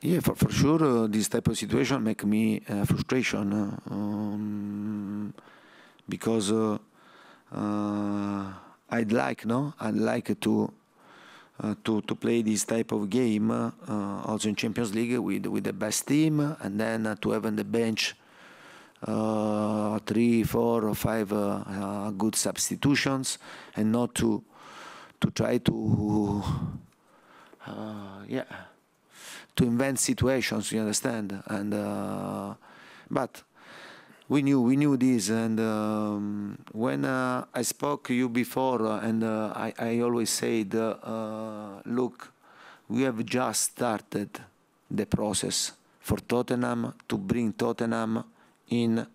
Yeah, for, for sure, uh, this type of situation make me uh, frustration uh, um, because I'd like, no, I'd like to uh, to to play this type of game uh, also in Champions League with with the best team and then uh, to have on the bench three, four, or five good substitutions and not to to try to yeah to invent situations, you understand? And uh, But we knew, we knew this. And um, when uh, I spoke to you before, uh, and uh, I, I always said, uh, look, we have just started the process for Tottenham to bring Tottenham in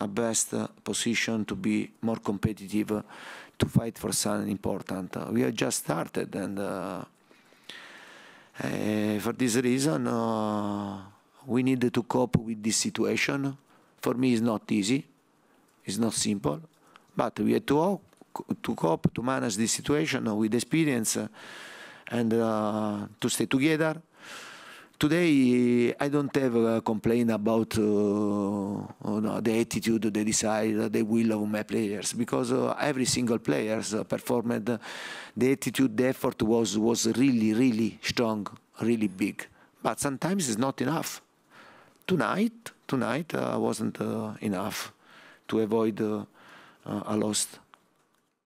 a best position to be more competitive, to fight for something important. We have just started and uh, for this reason, uh, we need to cope with this situation. For me, it's not easy. It's not simple. But we have to, to cope, to manage this situation with experience and uh, to stay together. Today, I don't have a complaint about uh, no, the attitude, the desire, the will of my players, because uh, every single player performed the attitude, the effort was, was really, really strong really big. But sometimes it's not enough. Tonight, tonight uh, wasn't uh, enough to avoid uh, uh a loss